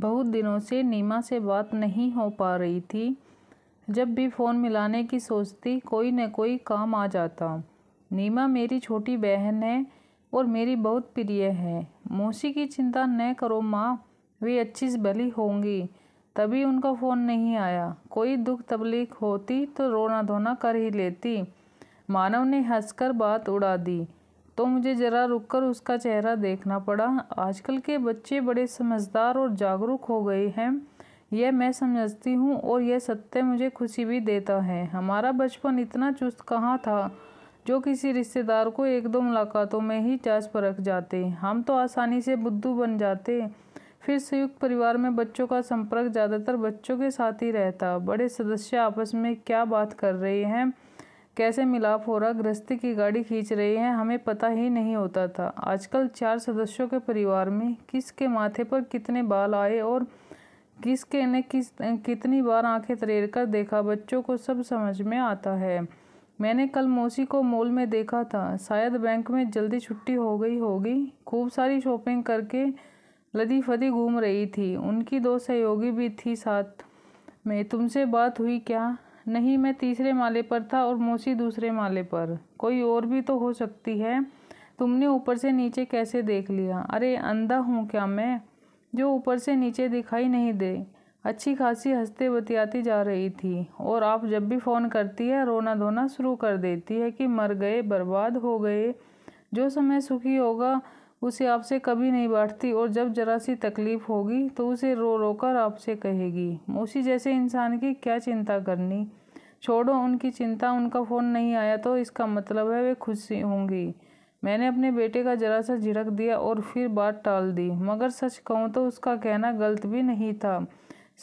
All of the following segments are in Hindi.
बहुत दिनों से नीमा से बात नहीं हो पा रही थी जब भी फ़ोन मिलाने की सोचती कोई न कोई काम आ जाता नीमा मेरी छोटी बहन है और मेरी बहुत प्रिय है मौसी की चिंता न करो माँ वे अच्छी से भली होंगी तभी उनका फ़ोन नहीं आया कोई दुख तकलीफ होती तो रोना धोना कर ही लेती मानव ने हंसकर बात उड़ा दी तो मुझे ज़रा रुककर उसका चेहरा देखना पड़ा आजकल के बच्चे बड़े समझदार और जागरूक हो गए हैं यह मैं समझती हूँ और यह सत्य मुझे खुशी भी देता है हमारा बचपन इतना चुस्त कहाँ था जो किसी रिश्तेदार को एक दो मुलाकातों में ही चाच परख जाते हम तो आसानी से बुद्धू बन जाते फिर संयुक्त परिवार में बच्चों का संपर्क ज़्यादातर बच्चों के साथ ही रहता बड़े सदस्य आपस में क्या बात कर रहे हैं कैसे मिलाप हो रहा गृहस्थी की गाड़ी खींच रही है हमें पता ही नहीं होता था आजकल चार सदस्यों के परिवार में किसके माथे पर कितने बाल आए और किसके ने किस कितनी बार आंखें तरेर कर देखा बच्चों को सब समझ में आता है मैंने कल मौसी को मॉल में देखा था शायद बैंक में जल्दी छुट्टी हो गई होगी खूब सारी शॉपिंग करके लदी फदी घूम रही थी उनकी दो सहयोगी भी थी साथ में तुमसे बात हुई क्या नहीं मैं तीसरे माले पर था और मौसी दूसरे माले पर कोई और भी तो हो सकती है तुमने ऊपर से नीचे कैसे देख लिया अरे अंधा हूँ क्या मैं जो ऊपर से नीचे दिखाई नहीं दे अच्छी खासी हंसते बतियाती जा रही थी और आप जब भी फ़ोन करती है रोना धोना शुरू कर देती है कि मर गए बर्बाद हो गए जो समय सुखी होगा उसे आपसे कभी नहीं बांटती और जब जरा सी तकलीफ होगी तो उसे रो रो कर आपसे कहेगी मौसी जैसे इंसान की क्या चिंता करनी छोड़ो उनकी चिंता उनका फ़ोन नहीं आया तो इसका मतलब है वे खुश होंगी मैंने अपने बेटे का जरा सा झिड़क दिया और फिर बात टाल दी मगर सच कहूँ तो उसका कहना गलत भी नहीं था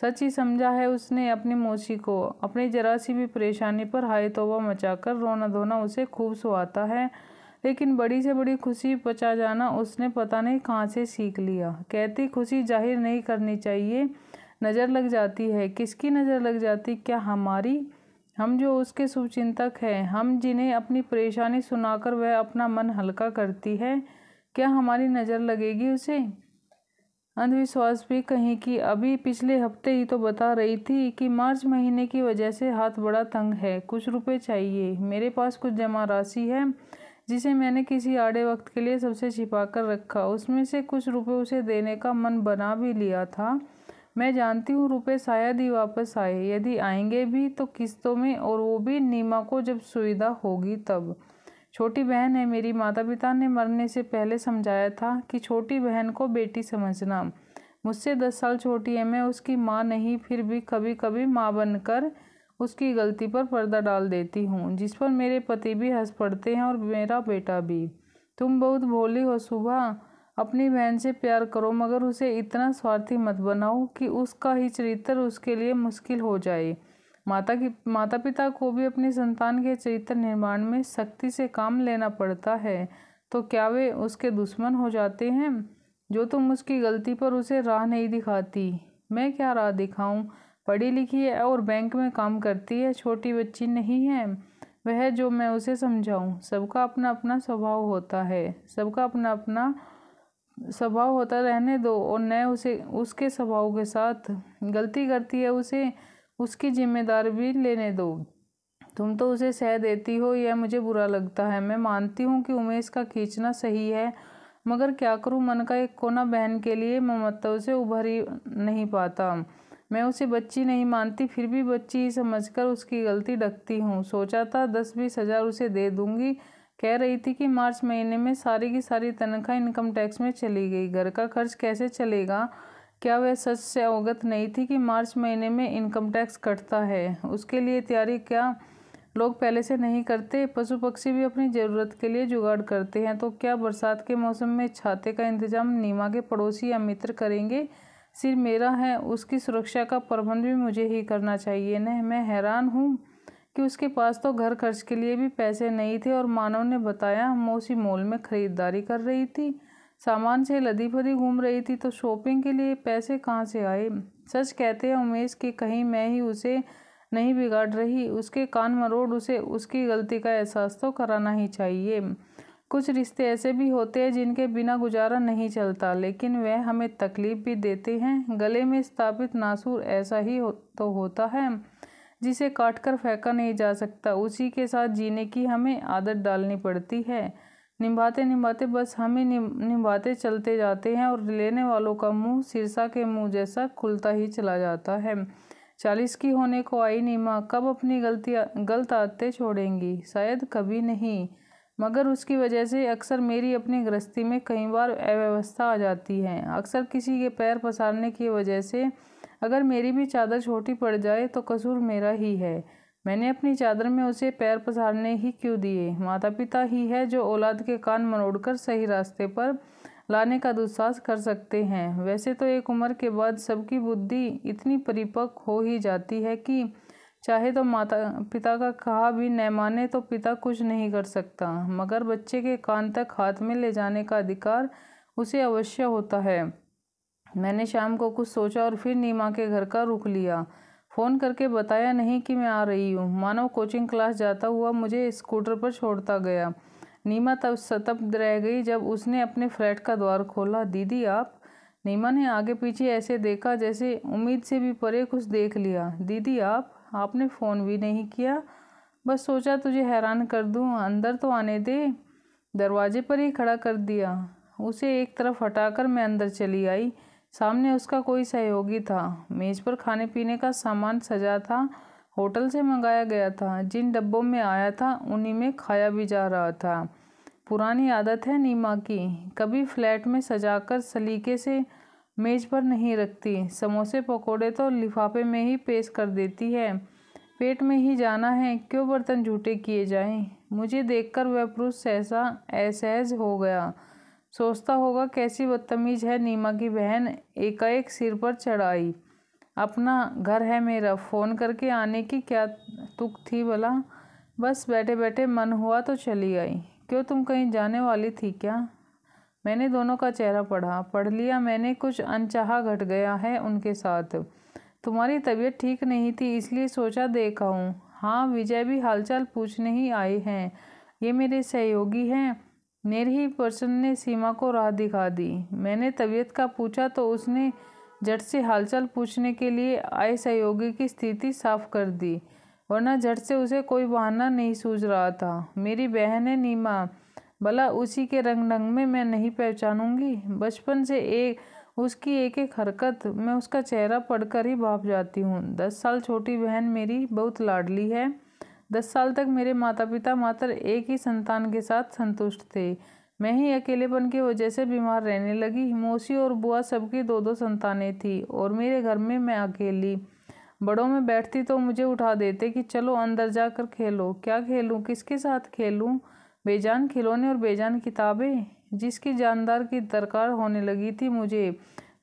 सच ही समझा है उसने अपनी मौसी को अपनी जरा सी भी परेशानी पर हाय तोबा मचाकर रोना धोना उसे खूब सुहाता है लेकिन बड़ी से बड़ी खुशी बचा जाना उसने पता नहीं कहाँ से सीख लिया कहती खुशी जाहिर नहीं करनी चाहिए नज़र लग जाती है किसकी नज़र लग जाती क्या हमारी हम जो उसके शुभचिंतक हैं हम जिन्हें अपनी परेशानी सुनाकर वह अपना मन हल्का करती है क्या हमारी नज़र लगेगी उसे अंधविश्वास भी कहीं कि अभी पिछले हफ्ते ही तो बता रही थी कि मार्च महीने की वजह से हाथ बड़ा तंग है कुछ रुपए चाहिए मेरे पास कुछ जमा राशि है जिसे मैंने किसी आड़े वक्त के लिए सबसे छिपा कर रखा उसमें से कुछ रुपए उसे देने का मन बना भी लिया था मैं जानती हूँ रुपए शायद ही वापस आए यदि आएंगे भी तो किस्तों में और वो भी नीमा को जब सुविधा होगी तब छोटी बहन है मेरी माता पिता ने मरने से पहले समझाया था कि छोटी बहन को बेटी समझना मुझसे दस साल छोटी है मैं उसकी माँ नहीं फिर भी कभी कभी माँ बनकर उसकी गलती पर पर्दा डाल देती हूँ जिस पर मेरे पति भी हंस पड़ते हैं और मेरा बेटा भी तुम बहुत भोली हो सुबह अपनी बहन से प्यार करो मगर उसे इतना स्वार्थी मत बनाओ कि उसका ही चरित्र उसके लिए मुश्किल हो जाए माता की माता पिता को भी अपने संतान के चरित्र निर्माण में सख्ती से काम लेना पड़ता है तो क्या वे उसके दुश्मन हो जाते हैं जो तुम उसकी गलती पर उसे राह नहीं दिखाती मैं क्या राह दिखाऊं पढ़ी लिखी है और बैंक में काम करती है छोटी बच्ची नहीं है वह जो मैं उसे समझाऊँ सबका अपना अपना स्वभाव होता है सबका अपना अपना स्वभाव होता रहने दो और न उसे उसके स्वभाव के साथ गलती करती है उसे उसकी जिम्मेदार भी लेने दो तुम तो उसे सह देती हो यह मुझे बुरा लगता है मैं मानती हूँ कि उमेश का खींचना सही है मगर क्या करूँ मन का एक कोना बहन के लिए ममता से उभर ही नहीं पाता मैं उसे बच्ची नहीं मानती फिर भी बच्ची ही समझ उसकी गलती ढकती हूँ सोचा था दस बीस हज़ार उसे दे दूँगी कह रही थी कि मार्च महीने में सारी की सारी तनख्वाह इनकम टैक्स में चली गई घर का खर्च कैसे चलेगा क्या वह सच से अवगत नहीं थी कि मार्च महीने में इनकम टैक्स कटता है उसके लिए तैयारी क्या लोग पहले से नहीं करते पशु पक्षी भी अपनी ज़रूरत के लिए जुगाड़ करते हैं तो क्या बरसात के मौसम में छाते का इंतजाम नीमा के पड़ोसी या मित्र करेंगे सिर मेरा है उसकी सुरक्षा का प्रबंध भी मुझे ही करना चाहिए न मैं हैरान हूँ कि उसके पास तो घर खर्च के लिए भी पैसे नहीं थे और मानव ने बताया हम उसी मॉल में ख़रीदारी कर रही थी सामान से लदी भरी घूम रही थी तो शॉपिंग के लिए पैसे कहाँ से आए सच कहते हैं उमेश कि कहीं मैं ही उसे नहीं बिगाड़ रही उसके कान मरोड़ उसे उसकी गलती का एहसास तो कराना ही चाहिए कुछ रिश्ते ऐसे भी होते हैं जिनके बिना गुजारा नहीं चलता लेकिन वह हमें तकलीफ़ भी देते हैं गले में स्थापित नासूर ऐसा ही हो, तो होता है जिसे काट कर फेंका नहीं जा सकता उसी के साथ जीने की हमें आदत डालनी पड़ती है निभाते निभाते बस हमें निभाते चलते जाते हैं और लेने वालों का मुंह सिरसा के मुंह जैसा खुलता ही चला जाता है चालीस की होने को आई नीमा कब अपनी गलतियाँ गलत आदतें छोड़ेंगी शायद कभी नहीं मगर उसकी वजह से अक्सर मेरी अपनी गृहस्थी में कई बार अव्यवस्था आ जाती है अक्सर किसी के पैर पसारने की वजह से अगर मेरी भी चादर छोटी पड़ जाए तो कसूर मेरा ही है मैंने अपनी चादर में उसे पैर पसारने ही क्यों दिए माता पिता ही है जो औलाद के कान मरोड़कर सही रास्ते पर लाने का दुस्साहस कर सकते हैं वैसे तो एक उम्र के बाद सबकी बुद्धि इतनी परिपक्व हो ही जाती है कि चाहे तो माता पिता का कहा भी न माने तो पिता कुछ नहीं कर सकता मगर बच्चे के कान तक हाथ में ले जाने का अधिकार उसे अवश्य होता है मैंने शाम को कुछ सोचा और फिर नीमा के घर का रुख लिया फ़ोन करके बताया नहीं कि मैं आ रही हूँ मानो कोचिंग क्लास जाता हुआ मुझे स्कूटर पर छोड़ता गया नीमा तब सतप रह गई जब उसने अपने फ्लैट का द्वार खोला दीदी आप नीमा ने आगे पीछे ऐसे देखा जैसे उम्मीद से भी परे कुछ देख लिया दीदी आप आपने फ़ोन भी नहीं किया बस सोचा तुझे हैरान कर दूँ अंदर तो आने दे दरवाजे पर ही खड़ा कर दिया उसे एक तरफ हटाकर मैं अंदर चली आई सामने उसका कोई सहयोगी था मेज़ पर खाने पीने का सामान सजा था होटल से मंगाया गया था जिन डब्बों में आया था उन्हीं में खाया भी जा रहा था पुरानी आदत है नीमा की कभी फ्लैट में सजाकर सलीके से मेज पर नहीं रखती समोसे पकोड़े तो लिफाफे में ही पेश कर देती है पेट में ही जाना है क्यों बर्तन झूठे किए जाएं मुझे देखकर वह पुरुष सहसा असहज हो गया सोचता होगा कैसी बदतमीज है नीमा की बहन एकाएक सिर पर चढ़ाई अपना घर है मेरा फ़ोन करके आने की क्या तुक थी भला बस बैठे बैठे मन हुआ तो चली आई क्यों तुम कहीं जाने वाली थी क्या मैंने दोनों का चेहरा पढ़ा पढ़ लिया मैंने कुछ अनचाहा घट गया है उनके साथ तुम्हारी तबीयत ठीक नहीं थी इसलिए सोचा देखा हूँ हाँ विजय भी हालचाल पूछने ही आए हैं ये मेरे सहयोगी हैं मेरे ही पर्सन ने सीमा को राह दिखा दी मैंने तबीयत का पूछा तो उसने झट से हालचाल पूछने के लिए आए सहयोगी की स्थिति साफ कर दी वरना झट से उसे कोई बहाना नहीं सूझ रहा था मेरी बहन है नीमा भला उसी के रंग रंग में मैं नहीं पहचानूंगी बचपन से एक उसकी एक एक हरकत मैं उसका चेहरा पढ़कर ही भाप जाती हूँ दस साल छोटी बहन मेरी बहुत लाडली है दस साल तक मेरे माता पिता मात्र एक ही संतान के साथ संतुष्ट थे मैं ही अकेलेपन की वजह से बीमार रहने लगी मौसी और बुआ सबकी दो दो संतानें थी और मेरे घर में मैं अकेली बड़ों में बैठती तो मुझे उठा देते कि चलो अंदर जाकर खेलो क्या खेलूँ किसके साथ खेलूँ बेजान खिलौने और बेजान किताबें जिसकी जानदार की दरकार होने लगी थी मुझे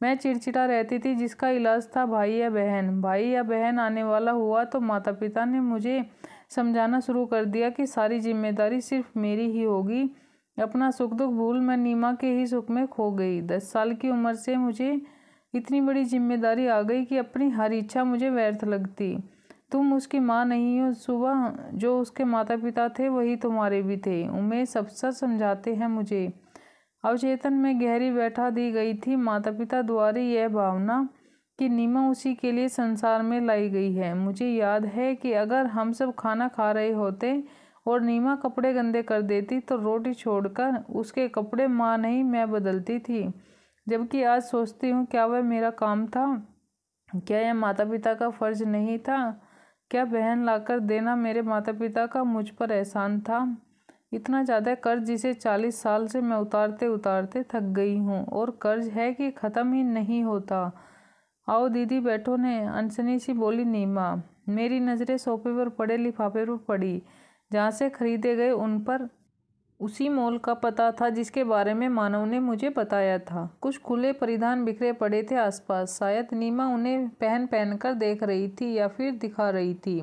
मैं चिड़चिड़ा रहती थी जिसका इलाज था भाई या बहन भाई या बहन आने वाला हुआ तो माता पिता ने मुझे समझाना शुरू कर दिया कि सारी जिम्मेदारी सिर्फ मेरी ही होगी अपना सुख दुख भूल मैं नीमा के ही सुख में खो गई दस साल की उम्र से मुझे इतनी बड़ी जिम्मेदारी आ गई कि अपनी हर इच्छा मुझे व्यर्थ लगती तुम उसकी माँ नहीं हो सुबह जो उसके माता पिता थे वही तुम्हारे भी थे उमेश सच समझाते हैं मुझे अवचेतन में गहरी बैठा दी गई थी माता पिता द्वारा यह भावना कि नीमा उसी के लिए संसार में लाई गई है मुझे याद है कि अगर हम सब खाना खा रहे होते और नीमा कपड़े गंदे कर देती तो रोटी छोड़कर उसके कपड़े माँ नहीं मैं बदलती थी जबकि आज सोचती हूँ क्या वह मेरा काम था क्या यह माता पिता का फर्ज नहीं था क्या बहन लाकर देना मेरे माता पिता का मुझ पर एहसान था इतना ज़्यादा कर्ज जिसे चालीस साल से मैं उतारते उतारते थक गई हूँ और कर्ज है कि ख़त्म ही नहीं होता आओ दीदी बैठो ने अनसनी सी बोली नीमा मेरी नज़रें सोफे पर पड़े लिफाफे पर पड़ी जहाँ से खरीदे गए उन पर उसी मॉल का पता था जिसके बारे में मानव ने मुझे बताया था कुछ खुले परिधान बिखरे पड़े थे आसपास शायद नीमा उन्हें पहन पहन कर देख रही थी या फिर दिखा रही थी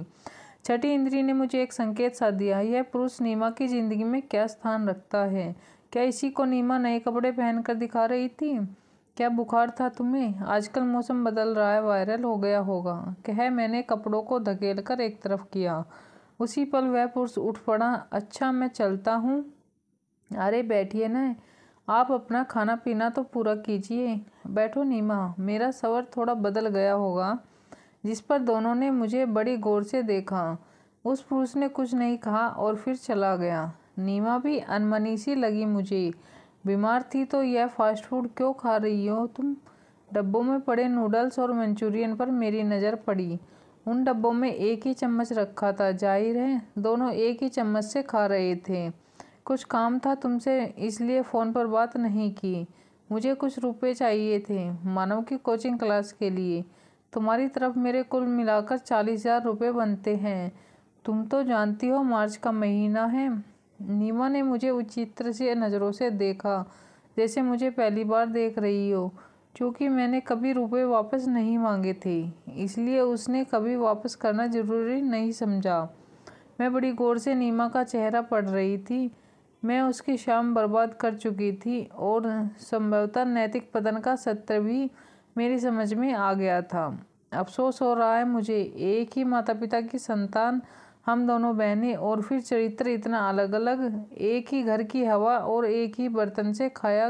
छठी इंद्री ने मुझे एक संकेत सा दिया यह पुरुष नीमा की ज़िंदगी में क्या स्थान रखता है क्या इसी को नीमा नए कपड़े पहनकर दिखा रही थी क्या बुखार था तुम्हें आजकल मौसम बदल रहा है वायरल हो गया होगा कह मैंने कपड़ों को धकेल कर एक तरफ किया उसी पल वह पुरुष उठ पड़ा अच्छा मैं चलता हूँ अरे बैठिए ना आप अपना खाना पीना तो पूरा कीजिए बैठो नीमा मेरा सवर थोड़ा बदल गया होगा जिस पर दोनों ने मुझे बड़ी गौर से देखा उस पुरुष ने कुछ नहीं कहा और फिर चला गया नीमा भी अनमनी सी लगी मुझे बीमार थी तो यह फास्ट फूड क्यों खा रही हो तुम डब्बों में पड़े नूडल्स और मंचूरियन पर मेरी नज़र पड़ी उन डब्बों में एक ही चम्मच रखा था जाहिर है दोनों एक ही चम्मच से खा रहे थे कुछ काम था तुमसे इसलिए फ़ोन पर बात नहीं की मुझे कुछ रुपए चाहिए थे मानव की कोचिंग क्लास के लिए तुम्हारी तरफ मेरे कुल मिलाकर चालीस हज़ार रुपये बनते हैं तुम तो जानती हो मार्च का महीना है नीमा ने मुझे उचित्र से नज़रों से देखा जैसे मुझे पहली बार देख रही हो क्योंकि मैंने कभी रुपए वापस नहीं मांगे थे इसलिए उसने कभी वापस करना ज़रूरी नहीं समझा मैं बड़ी गौर से नीमा का चेहरा पढ़ रही थी मैं उसकी शाम बर्बाद कर चुकी थी और संभवतः नैतिक पतन का सत्र भी मेरी समझ में आ गया था अफसोस हो रहा है मुझे एक ही माता पिता की संतान हम दोनों बहनें और फिर चरित्र इतना अलग अलग एक ही घर की हवा और एक ही बर्तन से खाया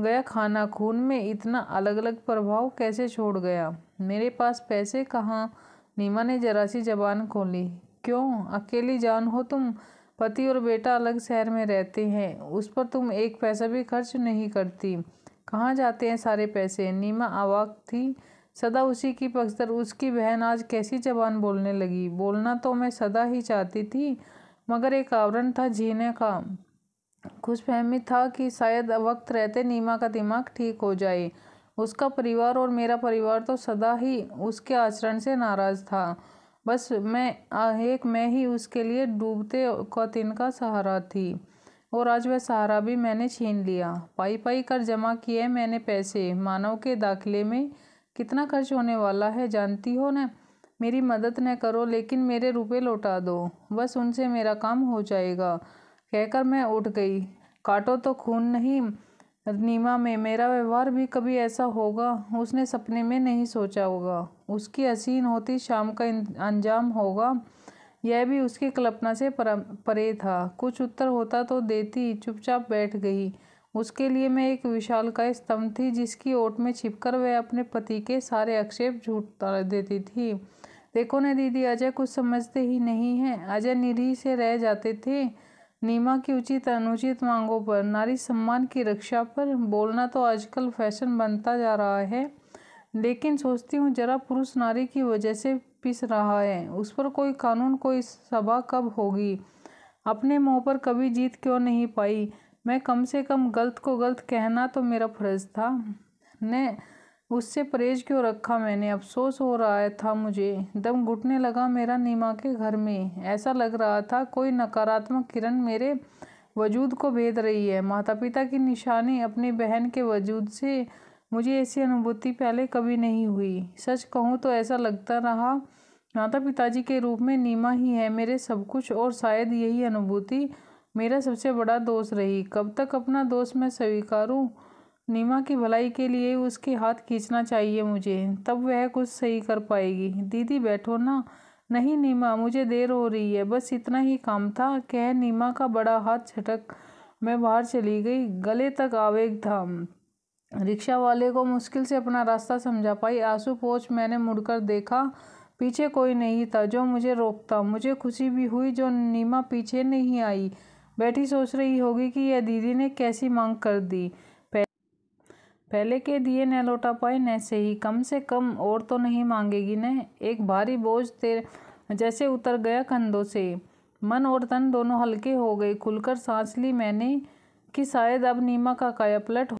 गया खाना खून में इतना अलग अलग प्रभाव कैसे छोड़ गया मेरे पास पैसे कहाँ नीमा ने जरा सी जबान खोली क्यों अकेली जान हो तुम पति और बेटा अलग शहर में रहते हैं उस पर तुम एक पैसा भी खर्च नहीं करती कहाँ जाते हैं सारे पैसे नीमा आवाक थी सदा उसी की पक्षधर उसकी बहन आज कैसी जबान बोलने लगी बोलना तो मैं सदा ही चाहती थी मगर एक आवरण था जीने का खुश फहमी था कि शायद वक्त रहते नीमा का दिमाग ठीक हो जाए उसका परिवार और मेरा परिवार तो सदा ही उसके आचरण से नाराज़ था बस मैं एक मैं ही उसके लिए डूबते कौतिन का सहारा थी और आज वह सहारा भी मैंने छीन लिया पाई पाई कर जमा किए मैंने पैसे मानव के दाखिले में कितना खर्च होने वाला है जानती हो न मेरी मदद न करो लेकिन मेरे रुपए लौटा दो बस उनसे मेरा काम हो जाएगा कहकर मैं उठ गई काटो तो खून नहीं नीमा में मेरा व्यवहार भी कभी ऐसा होगा उसने सपने में नहीं सोचा होगा उसकी असीन होती शाम का अंजाम होगा यह भी उसकी कल्पना से परे था कुछ उत्तर होता तो देती चुपचाप बैठ गई उसके लिए मैं एक विशाल का स्तंभ थी जिसकी ओट में छिपकर वह अपने पति के सारे आक्षेप झूठ देती थी देखो न दीदी अजय कुछ समझते ही नहीं हैं अजय निरीह से रह जाते थे नीमा की उचित अनुचित मांगों पर नारी सम्मान की रक्षा पर बोलना तो आजकल फैशन बनता जा रहा है लेकिन सोचती हूँ जरा पुरुष नारी की वजह से पिस रहा है उस पर कोई कानून कोई सभा कब होगी अपने मुंह पर कभी जीत क्यों नहीं पाई मैं कम से कम गलत को गलत कहना तो मेरा फर्ज था ने उससे परहेज क्यों रखा मैंने अफसोस हो रहा था मुझे दम घुटने लगा मेरा नीमा के घर में ऐसा लग रहा था कोई नकारात्मक किरण मेरे वजूद को भेद रही है माता पिता की निशानी अपनी बहन के वजूद से मुझे ऐसी अनुभूति पहले कभी नहीं हुई सच कहूँ तो ऐसा लगता रहा माता पिताजी के रूप में नीमा ही है मेरे सब कुछ और शायद यही अनुभूति मेरा सबसे बड़ा दोष रही कब तक अपना दोष मैं स्वीकारूँ नीमा की भलाई के लिए उसके हाथ खींचना चाहिए मुझे तब वह कुछ सही कर पाएगी दीदी बैठो ना नहीं नीमा मुझे देर हो रही है बस इतना ही काम था कह नीमा का बड़ा हाथ छटक मैं बाहर चली गई गले तक आवेग था रिक्शा वाले को मुश्किल से अपना रास्ता समझा पाई आंसू पोछ मैंने मुड़कर देखा पीछे कोई नहीं था जो मुझे रोकता मुझे खुशी भी हुई जो नीमा पीछे नहीं आई बैठी सोच रही होगी कि यह दीदी ने कैसी मांग कर दी पहले के दिए न लौटा पाए न सही कम से कम और तो नहीं मांगेगी न एक भारी बोझ तेरे जैसे उतर गया कंधों से मन और तन दोनों हल्के हो गए खुलकर सांस ली मैंने कि शायद अब नीमा का काया पलट